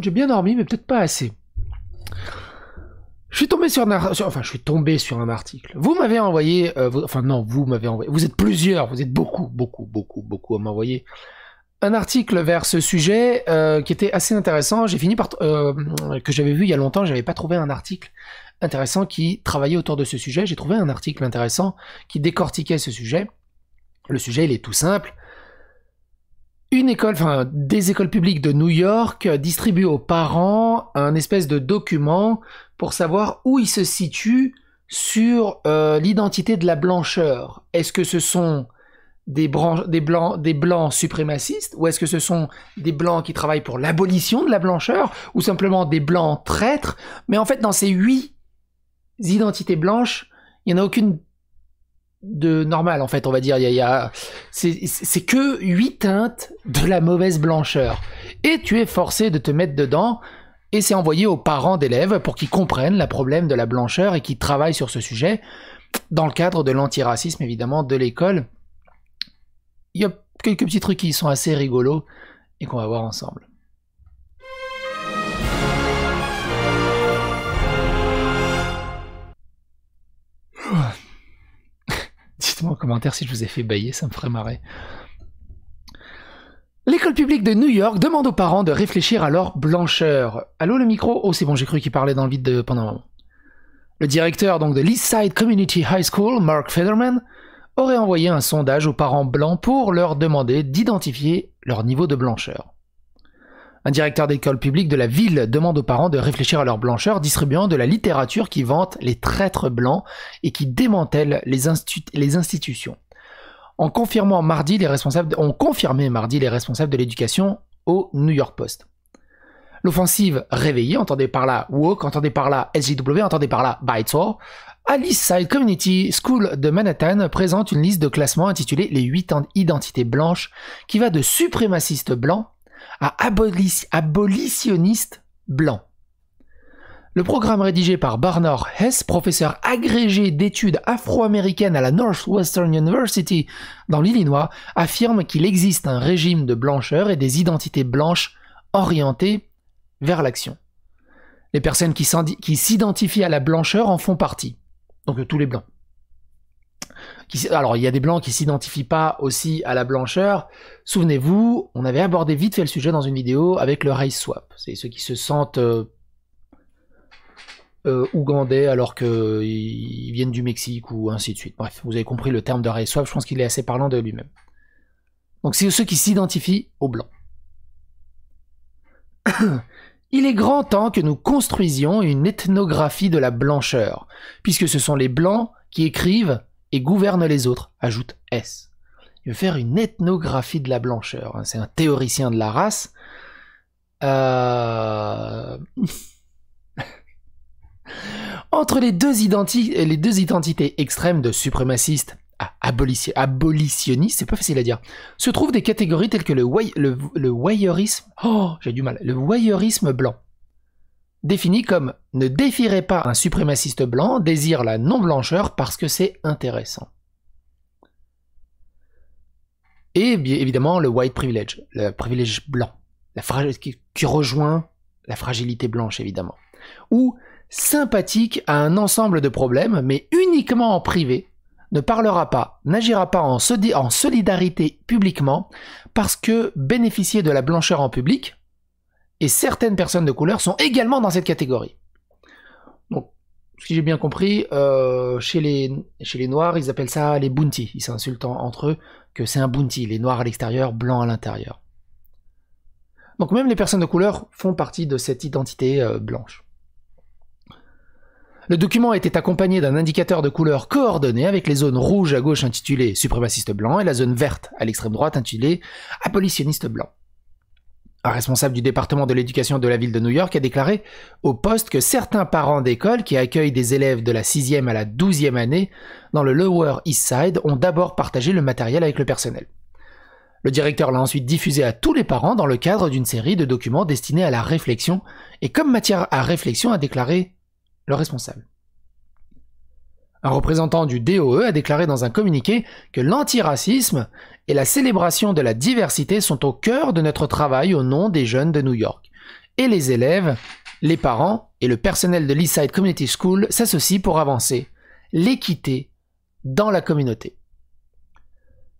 J'ai bien dormi, mais peut-être pas assez. Je suis tombé sur un, article. Vous m'avez envoyé, euh, enfin non, vous m'avez envoyé. Vous êtes plusieurs, vous êtes beaucoup, beaucoup, beaucoup, beaucoup à m'envoyer un article vers ce sujet euh, qui était assez intéressant. J'ai fini par euh, que j'avais vu il y a longtemps, j'avais pas trouvé un article intéressant qui travaillait autour de ce sujet. J'ai trouvé un article intéressant qui décortiquait ce sujet. Le sujet, il est tout simple une école, enfin des écoles publiques de New York distribuent aux parents un espèce de document pour savoir où ils se situent sur euh, l'identité de la blancheur. Est-ce que ce sont des, des, blancs, des blancs suprémacistes ou est-ce que ce sont des blancs qui travaillent pour l'abolition de la blancheur ou simplement des blancs traîtres Mais en fait, dans ces huit identités blanches, il n'y en a aucune de normal en fait on va dire il y a, c'est que huit teintes de la mauvaise blancheur et tu es forcé de te mettre dedans et c'est envoyé aux parents d'élèves pour qu'ils comprennent le problème de la blancheur et qu'ils travaillent sur ce sujet dans le cadre de l'antiracisme évidemment de l'école il y a quelques petits trucs qui sont assez rigolos et qu'on va voir ensemble en commentaire si je vous ai fait bailler, ça me ferait marrer. L'école publique de New York demande aux parents de réfléchir à leur blancheur. Allô le micro Oh c'est bon, j'ai cru qu'il parlait dans le vide pendant un moment. Le directeur donc de l'Eastside Community High School, Mark Featherman aurait envoyé un sondage aux parents blancs pour leur demander d'identifier leur niveau de blancheur. Un directeur d'école publique de la ville demande aux parents de réfléchir à leur blancheur, distribuant de la littérature qui vante les traîtres blancs et qui démantèle les, les institutions. En confirmant mardi les responsables, ont confirmé mardi les responsables de l'éducation au New York Post. L'offensive réveillée, entendez par là Woke, entendez par là SJW, entendez par là Bytesore, Alice Side Community School de Manhattan présente une liste de classements intitulée Les 8 d'identité blanche qui va de suprémacistes blancs à abolitionnistes blancs. Le programme rédigé par Barnard Hess, professeur agrégé d'études afro-américaines à la Northwestern University dans l'Illinois, affirme qu'il existe un régime de blancheur et des identités blanches orientées vers l'action. Les personnes qui s'identifient à la blancheur en font partie, donc tous les blancs alors, il y a des blancs qui s'identifient pas aussi à la blancheur. Souvenez-vous, on avait abordé vite fait le sujet dans une vidéo avec le race swap. C'est ceux qui se sentent euh, euh, ougandais alors qu'ils viennent du Mexique ou ainsi de suite. Bref, vous avez compris le terme de race swap. Je pense qu'il est assez parlant de lui-même. Donc, c'est ceux qui s'identifient aux blancs. Il est grand temps que nous construisions une ethnographie de la blancheur, puisque ce sont les blancs qui écrivent et gouverne les autres, ajoute S. Il veut faire une ethnographie de la blancheur. Hein, c'est un théoricien de la race. Euh, entre les deux, identités extrêmes de suprémacistes ah, abolitionnistes, c'est pas facile à dire, se trouvent des catégories telles que le, le, le oh, j'ai du mal, le voyeurisme blanc, définie comme ne défierait pas un suprémaciste blanc désire la non-blancheur parce que c'est intéressant. Et bien évidemment le white privilege, le privilège blanc, qui, rejoint la fragilité blanche évidemment, ou sympathique à un ensemble de problèmes, mais uniquement en privé, ne parlera pas, n'agira pas en, en, solidarité publiquement, parce que bénéficier de la blancheur en public, et certaines personnes de couleur sont également dans cette catégorie. Donc, si j'ai bien compris, euh, chez, les, chez les Noirs, ils appellent ça les bounty. Ils s'insultent entre eux que c'est un bounty, les Noirs à l'extérieur, blancs à l'intérieur. Donc même les personnes de couleur font partie de cette identité euh, blanche. Le document était accompagné d'un indicateur de couleur coordonné avec les zones rouges à gauche intitulées suprémacistes blancs et la zone verte à l'extrême droite intitulée abolitionniste blanc un responsable du département de l'éducation de la ville de New York a déclaré au poste que certains parents d'école qui accueillent des élèves de la 6e à la 12e année dans le Lower East Side ont d'abord partagé le matériel avec le personnel. Le directeur l'a ensuite diffusé à tous les parents dans le cadre d'une série de documents destinés à la réflexion et comme matière à réflexion a déclaré le responsable. Un représentant du DOE a déclaré dans un communiqué que l'antiracisme et la célébration de la diversité sont au cœur de notre travail au nom des jeunes de New York. Et les élèves, les parents et le personnel de l'Eastside Community School s'associent pour avancer l'équité dans la communauté.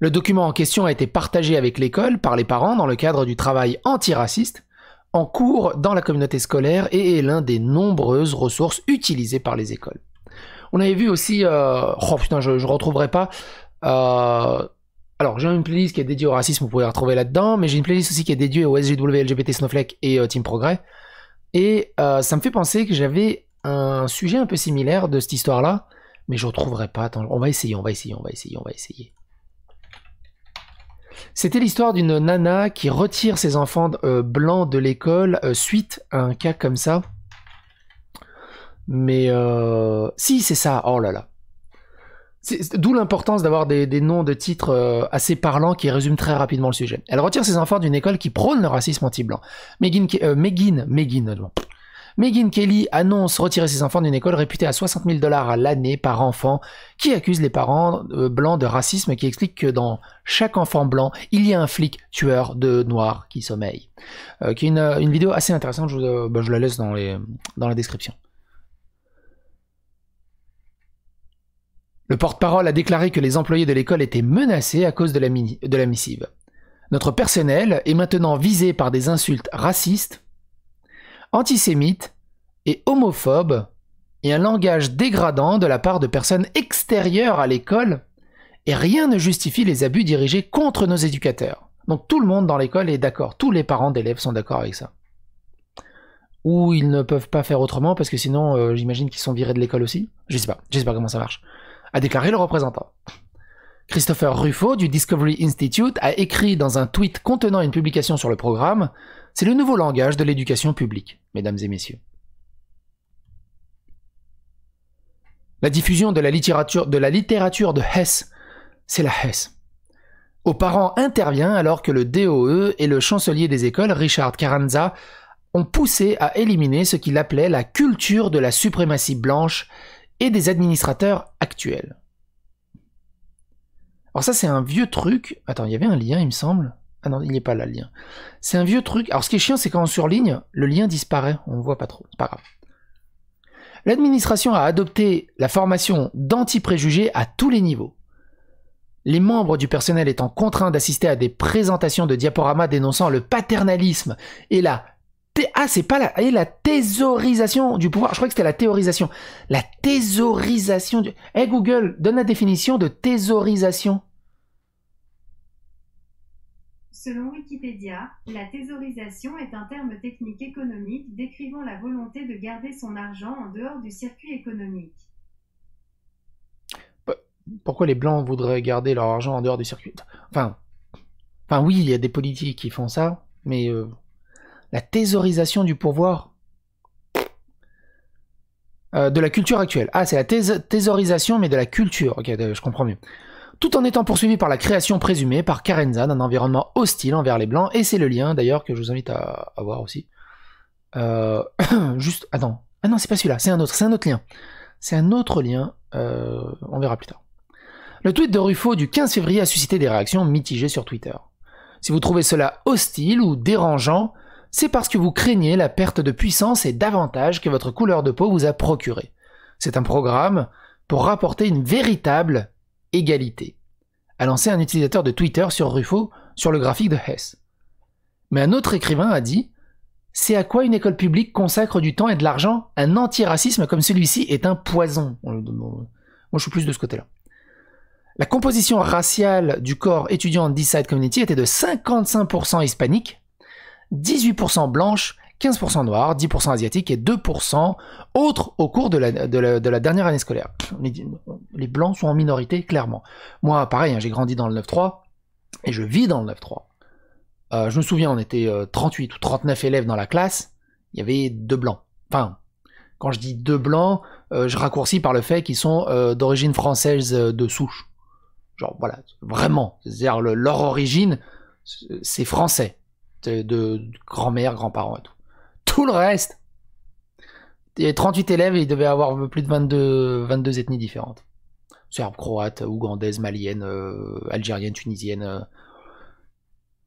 Le document en question a été partagé avec l'école par les parents dans le cadre du travail antiraciste en cours dans la communauté scolaire et est l'un des nombreuses ressources utilisées par les écoles. On avait vu aussi, euh, oh putain, je, ne retrouverai pas. Euh, alors j'ai une playlist qui est dédiée au racisme, vous pouvez la retrouver là-dedans, mais j'ai une playlist aussi qui est dédiée au SGW, LGBT, Snowflake et euh, Team Progrès. Et ça me fait penser que j'avais un sujet un peu similaire de cette histoire-là, mais je retrouverai pas. Attends, on va essayer, on va essayer, on va essayer, on va essayer. C'était l'histoire d'une nana qui retire ses enfants blancs de l'école suite à un cas comme ça. Mais euh, si, c'est ça. Oh là là. D'où l'importance d'avoir des, noms de titres euh, assez parlants qui résument très rapidement le sujet. Elle retire ses enfants d'une école qui prône le racisme anti-blanc. Megan, euh, Kelly annonce retirer ses enfants d'une école réputée à 60 000 dollars à l'année par enfant, qui accuse les parents blancs de racisme, et qui explique que dans chaque enfant blanc, il y a un flic tueur de noirs qui sommeille. qui une, vidéo assez intéressante, je, bah, la laisse dans la description. Le porte-parole a déclaré que les employés de l'école étaient menacés à cause de la, missive. Notre personnel est maintenant visé par des insultes racistes, antisémites et homophobes et un langage dégradant de la part de personnes extérieures à l'école et rien ne justifie les abus dirigés contre nos éducateurs. Donc tout le monde dans l'école est d'accord, tous les parents d'élèves sont d'accord avec ça. Ou ils ne peuvent pas faire autrement parce que sinon euh, j'imagine qu'ils sont virés de l'école aussi. Je sais pas, je sais pas comment ça marche a déclaré le représentant. Christopher Ruffo du Discovery Institute a écrit dans un tweet contenant une publication sur le programme C'est le nouveau langage de l'éducation publique, mesdames et messieurs. La diffusion de la littérature de, la littérature de c'est la Hesse. Aux parents intervient alors que le DOE et le chancelier des écoles, Richard Carranza, ont poussé à éliminer ce qu'il appelait la culture de la suprématie blanche et des administrateurs actuels. Alors ça c'est un vieux truc. Attends, il y avait un lien il me semble. Ah non, il n'est pas là le lien. C'est un vieux truc. Alors ce qui est chiant c'est quand on surligne, le lien disparaît, on ne voit pas trop, c'est pas grave. L'administration a adopté la formation d'anti-préjugés à tous les niveaux. Les membres du personnel étant contraints d'assister à des présentations de diaporamas dénonçant le paternalisme et la ah, c'est pas la, ah, la thésaurisation du pouvoir. Je crois que c'était la théorisation. La thésaurisation du. Google, donne la définition de thésaurisation. Selon Wikipédia, la thésaurisation est un terme technique économique décrivant la volonté de garder son argent en dehors du circuit économique. Pourquoi les blancs voudraient garder leur argent en dehors du circuit Enfin, enfin oui, il y a des politiques qui font ça, mais euh, la thésaurisation du pouvoir... Euh, de la culture actuelle. Ah, c'est la thésaurisation, mais de la culture. Ok, euh, je comprends mieux. Tout en étant poursuivi par la création présumée par Karenza d'un environnement hostile envers les Blancs, et c'est le lien d'ailleurs que je vous invite à, voir aussi. Euh, juste, attends. Ah non, c'est pas celui-là, c'est un autre, c'est un autre lien. C'est un autre lien, on verra plus tard. Le tweet de Ruffo du 15 février a suscité des réactions mitigées sur Twitter. Si vous trouvez cela hostile ou dérangeant, c'est parce que vous craignez la perte de puissance et d'avantages que votre couleur de peau vous a procuré. C'est un programme pour rapporter une véritable égalité, a lancé un utilisateur de Twitter sur Ruffo sur le graphique de Hess. Mais un autre écrivain a dit C'est à quoi une école publique consacre du temps et de l'argent Un antiracisme comme celui-ci est un poison. Moi, je suis plus de ce côté-là. La composition raciale du corps étudiant Decide Community était de 55% hispanique, 18% blanches, 15% noirs, 10% asiatiques et 2% autres au cours de la, de, la, dernière année scolaire. Les, les, blancs sont en minorité, clairement. Moi, pareil, hein, j'ai grandi dans le 9-3 et je vis dans le 9-3. Euh, je me souviens, on était 38 euh, ou 39 élèves dans la classe, il y avait deux blancs. Enfin, quand je dis deux blancs, euh, je raccourcis par le fait qu'ils sont d'origine française de souche. Genre, voilà, vraiment. C'est-à-dire, leur origine, c'est français de, grand-mère, grand parents et tout. Tout le reste Il y avait 38 élèves et il devait avoir plus de 22, 22 ethnies différentes. Serbes, croates, ougandaises, maliennes, euh, algériennes, tunisiennes. Euh,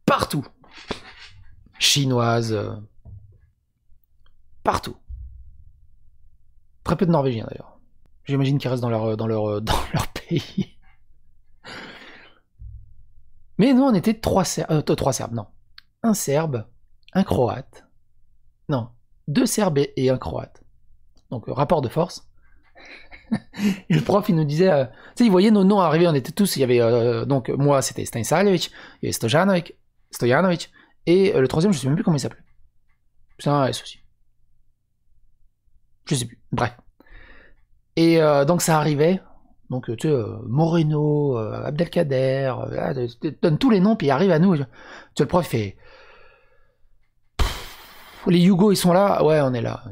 partout Chinoises. Euh, partout. Très peu de Norvégiens d'ailleurs. J'imagine qu'ils restent dans leur, dans, leur, leur pays. Mais nous, on était trois trois Serbes, non un Serbe, un Croate. Non, deux Serbes et un Croate. Donc euh, rapport de force. le prof, il nous disait, euh, tu sais, il voyait nos noms arriver, on était tous, il y avait, euh, donc moi c'était Stanislavic, il y avait Stojanovic, Stojanovic, et le troisième, je sais même plus comment il s'appelait. C'est un Je sais plus, bref. Et donc ça arrivait, donc tu Moreno, Abdelkader, ah, donne tous les noms, puis il arrive à nous. Tu le prof, fait, les Hugo, ils sont là, ouais on est là.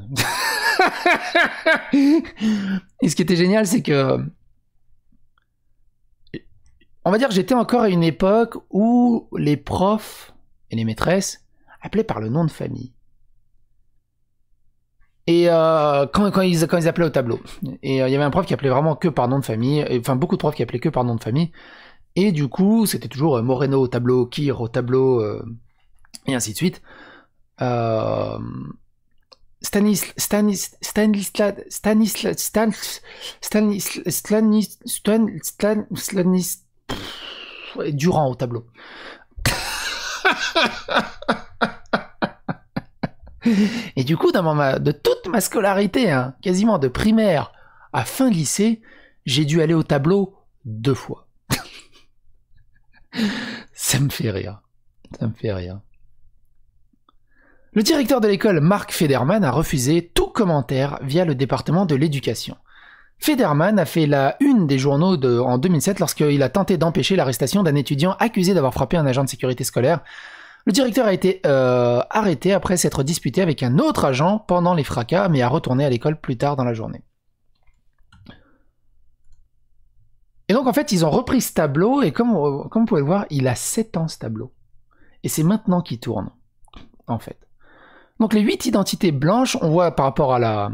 et ce qui était génial c'est que on va dire j'étais encore à une époque où les profs et les maîtresses appelaient par le nom de famille. Et euh, quand, ils, appelaient au tableau. Et euh, il y avait un prof qui appelait vraiment que par nom de famille, et, enfin beaucoup de profs qui appelaient que par nom de famille. Et du coup, c'était toujours euh, Moreno au tableau, Kir au tableau, et ainsi de suite. Euh, Stanis, Stanis, Stanislas Durand au tableau. Et du coup, dans ma, de toute ma scolarité, hein, quasiment de primaire à fin lycée, j'ai dû aller au tableau deux fois. Ça me fait rire. Ça me fait rire. Le directeur de l'école, Mark Federman, a refusé tout commentaire via le département de l'éducation. Federman a fait la une des journaux en 2007 lorsqu'il a tenté d'empêcher l'arrestation d'un étudiant accusé d'avoir frappé un agent de sécurité scolaire. Le directeur a été euh, arrêté après s'être disputé avec un autre agent pendant les fracas, mais a retourné à l'école plus tard dans la journée. Et donc en fait, ils ont repris ce tableau, et comme, euh, comme vous pouvez le voir, il a 7 ans ce tableau. Et c'est maintenant qu'il tourne, en fait. Donc les huit identités blanches, on voit par rapport à la...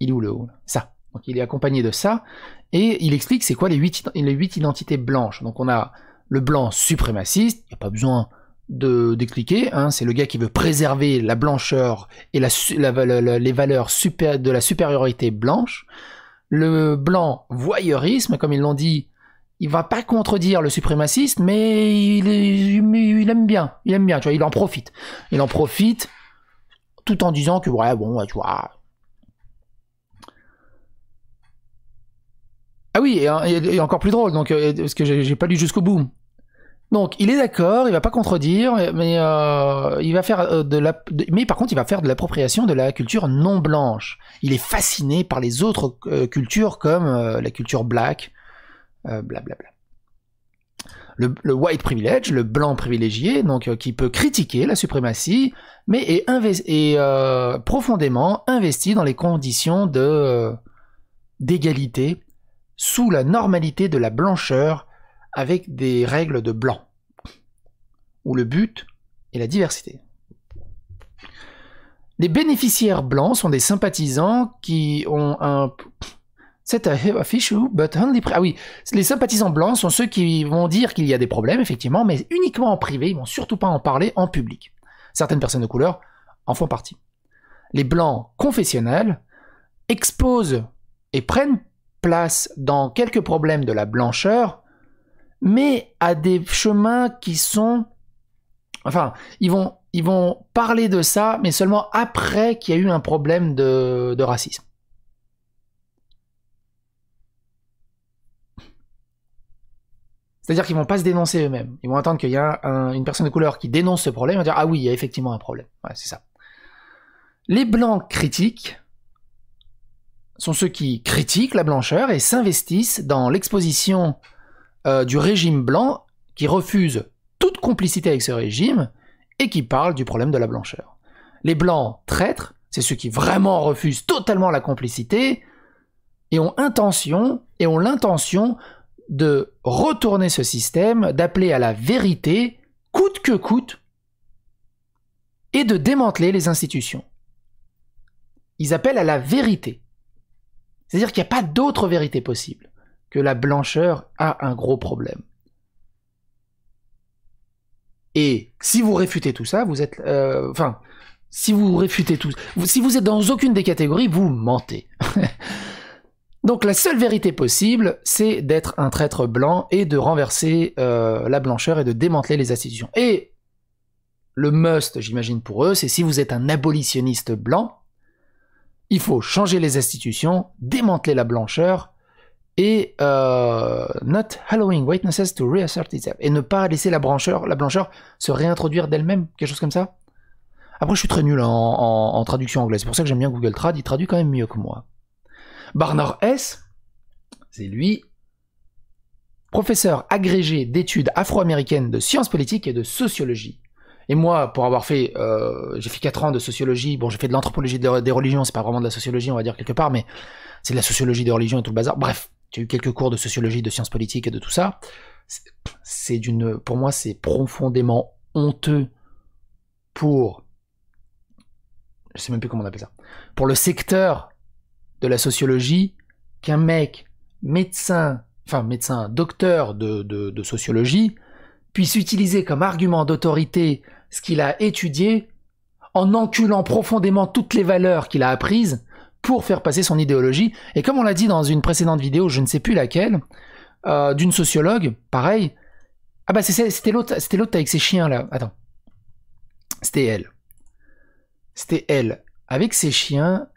Il est le haut Ça. Donc il est accompagné de ça, et il explique c'est quoi les huit, les huit identités blanches. Donc on a le blanc suprémaciste, il n'y a pas besoin de, décliquer cliquer, hein. c'est le gars qui veut préserver la blancheur et les valeurs de la supériorité blanche. Le blanc voyeurisme, comme ils l'ont dit, il va pas contredire le suprémaciste, mais il, il, aime bien, il aime bien, tu vois, il en profite. Il en profite, tout en disant que, ouais, bon, bah, tu vois. Ah oui, et, hein, encore plus drôle, donc, euh, parce que j'ai pas lu jusqu'au bout. Donc, il est d'accord, il va pas contredire, mais euh, il va faire euh, de la, mais par contre, il va faire de l'appropriation de la culture non blanche. Il est fasciné par les autres cultures comme la culture black, blablabla le, white privilege, le blanc privilégié, donc euh, qui peut critiquer la suprématie, mais est, euh, profondément investi dans les conditions euh, d'égalité sous la normalité de la blancheur avec des règles de blanc, où le but est la diversité. Les bénéficiaires blancs sont des sympathisants qui ont un ah oui, les sympathisants blancs sont ceux qui vont dire qu'il y a des problèmes, effectivement, mais uniquement en privé, ils vont surtout pas en parler en public. Certaines personnes de couleur en font partie. Les blancs confessionnels exposent et prennent place dans quelques problèmes de la blancheur, mais à des chemins qui sont... Enfin, ils vont, ils vont parler de ça, mais seulement après qu'il y a eu un problème de racisme. C'est-à-dire qu'ils vont pas se dénoncer eux-mêmes. Ils vont attendre qu'il y ait une personne de couleur qui dénonce ce problème et dire ah oui, il y a effectivement un problème. c'est ça. Les blancs critiques sont ceux qui critiquent la blancheur et s'investissent dans l'exposition euh, du régime blanc qui refuse toute complicité avec ce régime et qui parle du problème de la blancheur. Les blancs traîtres, c'est ceux qui vraiment refusent totalement la complicité et ont intention et ont l'intention de retourner ce système, d'appeler à la vérité, coûte que coûte, et de démanteler les institutions. Ils appellent à la vérité. C'est-à-dire qu'il n'y a pas d'autre vérité possible, que la blancheur a un gros problème. Et si vous réfutez tout ça, vous êtes... Euh, enfin, si vous réfutez tout... Si vous êtes dans aucune des catégories, vous mentez. Donc la seule vérité possible, c'est d'être un traître blanc et de renverser euh, la blancheur et de démanteler les institutions. Et le must, j'imagine pour eux, c'est si vous êtes un abolitionniste blanc, il faut changer les institutions, démanteler la blancheur et euh, not hallowing witnesses to reassert itself et ne pas laisser la blancheur, la blancheur se réintroduire d'elle-même, quelque chose comme ça. Après, je suis très nul en, en traduction anglaise, c'est pour ça que j'aime bien Google Trad, il traduit quand même mieux que moi. Barnard S, c'est lui, professeur agrégé d'études afro-américaines de sciences politiques et de sociologie. Et moi, pour avoir fait, euh, j'ai fait 4 ans de sociologie, bon, j'ai fait de l'anthropologie des religions, c'est pas vraiment de la sociologie, on va dire quelque part, mais c'est de la sociologie des religions et tout le bazar. Bref, j'ai eu quelques cours de sociologie, de sciences politiques et de tout ça. C'est d'une, pour moi, c'est profondément honteux pour, je sais même plus comment on appelle ça, pour le secteur de la sociologie qu'un mec médecin, enfin médecin, docteur de, sociologie, puisse utiliser comme argument d'autorité ce qu'il a étudié en enculant profondément toutes les valeurs qu'il a apprises pour faire passer son idéologie. Et comme on l'a dit dans une précédente vidéo, je ne sais plus laquelle, euh, d'une sociologue, pareil. Ah bah c'était l'autre, c'était l'autre avec ses chiens là. Attends, c'était elle. C'était elle avec ses chiens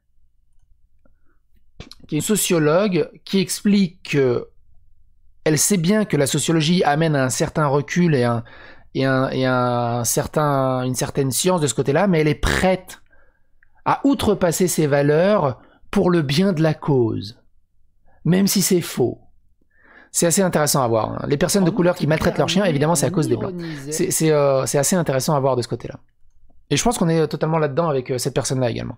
qui est une sociologue, qui explique qu'elle elle sait bien que la sociologie amène un certain recul et, un, et, un, certain, une certaine science de ce côté-là, mais elle est prête à outrepasser ses valeurs pour le bien de la cause, même si c'est faux. C'est assez intéressant à voir. Hein. Les personnes de couleur qui maltraitent leurs chiens, évidemment, c'est à cause des blancs. Euh, c'est assez intéressant à voir de ce côté-là. Et je pense qu'on est euh, totalement là-dedans avec euh, cette personne-là également.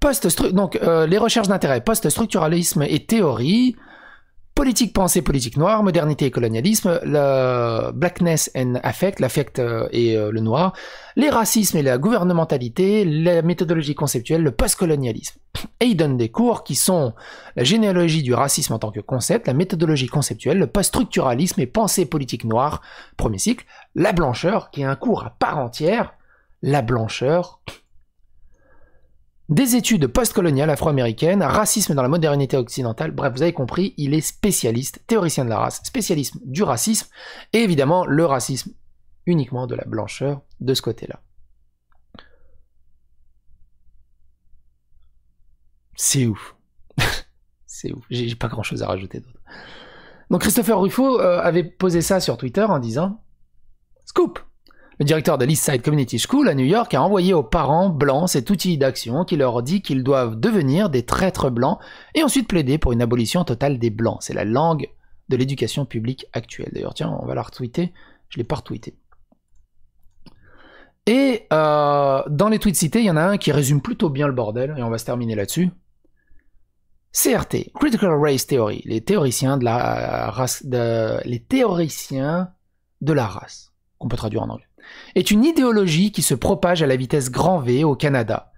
Post donc euh, les recherches d'intérêt, post-structuralisme et théorie, politique pensée, politique noire, modernité et colonialisme, blackness and affect, l'affect et le noir, les racismes et la gouvernementalité, la méthodologie conceptuelle, le post-colonialisme. Et il donne des cours qui sont la généalogie du racisme en tant que concept, la méthodologie conceptuelle, le post-structuralisme et pensée politique noire, premier cycle, la blancheur, qui est un cours à part entière, la blancheur. Des études postcoloniales afro-américaines, racisme dans la modernité occidentale, bref, vous avez compris, il est spécialiste, théoricien de la race, spécialiste du racisme, et évidemment le racisme uniquement de la blancheur de ce côté-là. C'est ouf. C'est ouf. J'ai pas grand chose à rajouter d'autre. Donc Christopher Ruffo euh, avait posé ça sur Twitter en disant Scoop le directeur de l'East Side Community School à New York a envoyé aux parents blancs cet outil d'action qui leur dit qu'ils doivent devenir des traîtres blancs et ensuite plaider pour une abolition totale des blancs. C'est la langue de l'éducation publique actuelle. D'ailleurs, tiens, on va la retweeter. Je ne l'ai pas retweeté. Et euh, dans les tweets cités, il y en a un qui résume plutôt bien le bordel, et on va se terminer là-dessus. CRT, Critical Race Theory, les théoriciens de la race, les théoriciens de la race, qu'on peut traduire en anglais est une idéologie qui se propage à la vitesse grand V au Canada.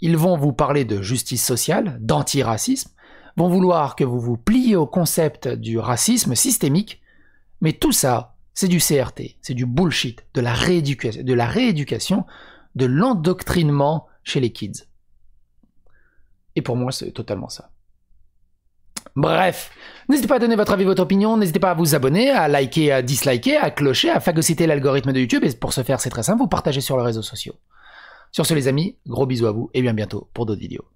Ils vont vous parler de justice sociale, d'antiracisme, vont vouloir que vous vous pliez au concept du racisme systémique, mais tout ça, c'est du CRT, c'est du bullshit, de la, rééducation, de la rééducation, de l'endoctrinement chez les kids. Et pour moi, c'est totalement ça. Bref, n'hésitez pas à donner votre avis, votre opinion, n'hésitez pas à vous abonner, à liker, à disliker, à clocher, à phagocyter l'algorithme de YouTube, et pour ce faire, c'est très simple, vous partagez sur les réseaux sociaux. Sur ce les amis, gros bisous à vous, et bien bientôt pour d'autres vidéos.